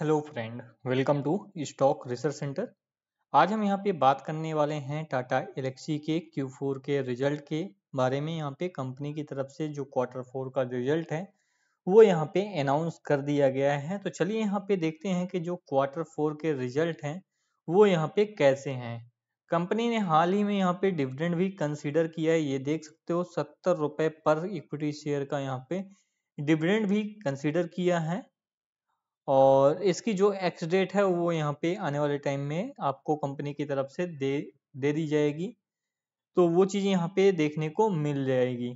hello friend welcome to stock research centre आज हम यहाँ पे बात करने वाले हैं टाटा एलेक्सी के Q4 के रिजल्ट के बारे में यहाँ पे कंपनी की तरफ से जो क्वार्टर फोर का रिजल्ट है वो यहाँ पे अनाउंस कर दिया गया है तो चलिए यहाँ पे देखते हैं कि जो क्वार्टर फोर के रिजल्ट हैं वो यहाँ पे कैसे हैं कंपनी ने हाल ही में यहाँ पे डिविडेंड भी कंसिडर किया है ये देख सकते हो सत्तर रुपये पर इक्विटी शेयर का यहाँ पे डिविडेंड भी कंसिडर किया है और इसकी जो एक्स डेट है वो यहाँ पे आने वाले टाइम में आपको कंपनी की तरफ से दे दे दी जाएगी तो वो चीज़ यहाँ पे देखने को मिल जाएगी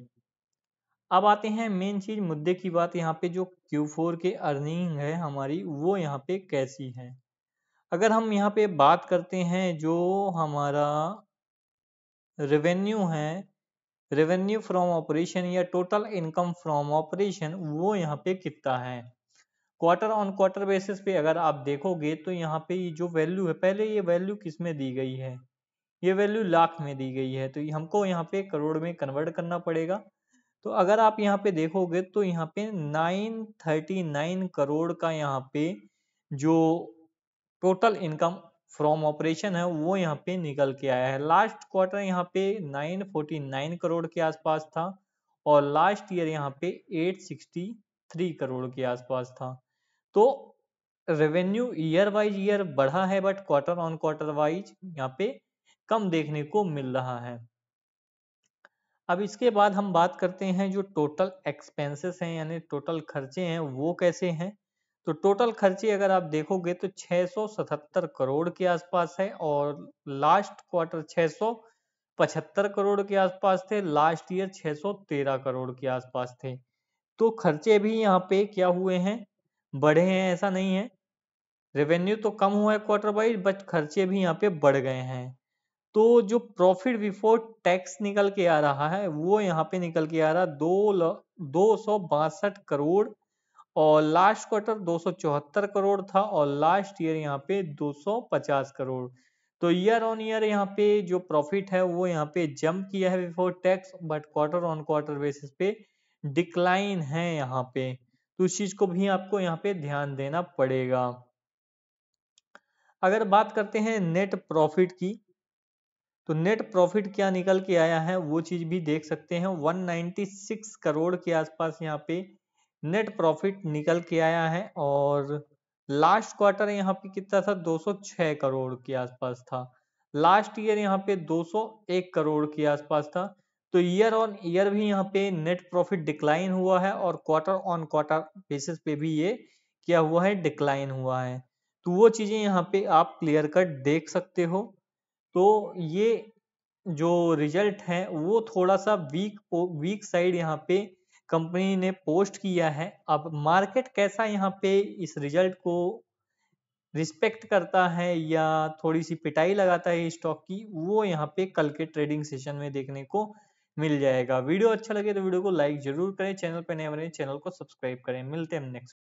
अब आते हैं मेन चीज़ मुद्दे की बात यहाँ पे जो Q4 के अर्निंग है हमारी वो यहाँ पे कैसी है अगर हम यहाँ पे बात करते हैं जो हमारा रेवेन्यू है रेवेन्यू फ्रॉम ऑपरेशन या टोटल इनकम फ्रॉम ऑपरेशन वो यहाँ पे कितना है क्वार्टर ऑन क्वार्टर बेसिस पे अगर आप देखोगे तो यहाँ पे ये जो वैल्यू है पहले ये वैल्यू किस में दी गई है ये वैल्यू लाख में दी गई है तो हमको यहाँ पे करोड़ में कन्वर्ट करना पड़ेगा तो अगर आप यहाँ पे देखोगे तो यहाँ पे 939 करोड़ का यहाँ पे जो टोटल इनकम फ्रॉम ऑपरेशन है वो यहाँ पे निकल के आया है लास्ट क्वार्टर यहाँ पे 949 करोड़ के आसपास था और लास्ट ईयर यहाँ पे 863 करोड़ के आसपास था तो रेवेन्यू ईयर वाइज ईयर बढ़ा है but quarter on quarter wise यहाँ पे कम देखने को मिल रहा है अब इसके बाद हम बात करते हैं जो टोटल एक्सपेंसेस हैं यानी टोटल खर्चे हैं वो कैसे हैं तो टोटल खर्चे अगर आप देखोगे तो 677 करोड़ के आसपास है और लास्ट क्वार्टर 675 करोड़ के आसपास थे लास्ट ईयर 613 करोड़ के आसपास थे तो खर्चे भी यहाँ पे क्या हुए हैं बढ़े हैं ऐसा नहीं है रेवेन्यू तो कम हुआ है क्वार्टर वाइज बट खर्चे भी यहाँ पे बढ़ गए हैं तो जो प्रॉफिट बिफोर टैक्स निकल के आ रहा है वो यहाँ पे निकल के आ रहा दो ल, दो सौ बासठ करोड़ और लास्ट क्वार्टर दो सौ चौहत्तर करोड़ था और लास्ट ईयर यहाँ पे दो सौ पचास करोड़ तो ईयर ऑन ईयर यहाँ पे जो प्रॉफिट है वो यहाँ पे जंप किया है before tax but quarter on quarter basis पे डिक्लाइन है यहाँ पे तो उस चीज को भी आपको यहाँ पे ध्यान देना पड़ेगा अगर बात करते हैं नेट प्रॉफिट की तो नेट प्रॉफिट क्या निकल के आया है वो चीज भी देख सकते हैं 196 करोड़ के आसपास यहाँ पे नेट प्रॉफिट निकल के आया है और लास्ट क्वार्टर यहाँ पे कितना था 206 करोड़ के आसपास था लास्ट ईयर यहाँ पे 201 करोड़ के आसपास था तो ईयर ऑन ईयर भी यहाँ पे नेट प्रॉफिट डिक्लाइन हुआ है और क्वार्टर ऑन क्वार्टर बेसिस पे भी ये क्या हुआ है डिक्लाइन हुआ है तो वो चीज़ें यहाँ पे आप क्लियर कट देख सकते हो तो ये जो रिजल्ट है वो थोड़ा सा वीक वीक साइड यहाँ पे कंपनी ने पोस्ट किया है अब मार्केट कैसा यहाँ पे इस रिजल्ट को रिस्पेक्ट करता है या थोड़ी सी पिटाई लगाता है स्टॉक की वो यहाँ पे कल के ट्रेडिंग सेशन में देखने को मिल जाएगा वीडियो अच्छा लगे तो वीडियो को लाइक जरूर करें चैनल पर नए बने चैनल को सब्सक्राइब करें मिलते हैं नेक्स्ट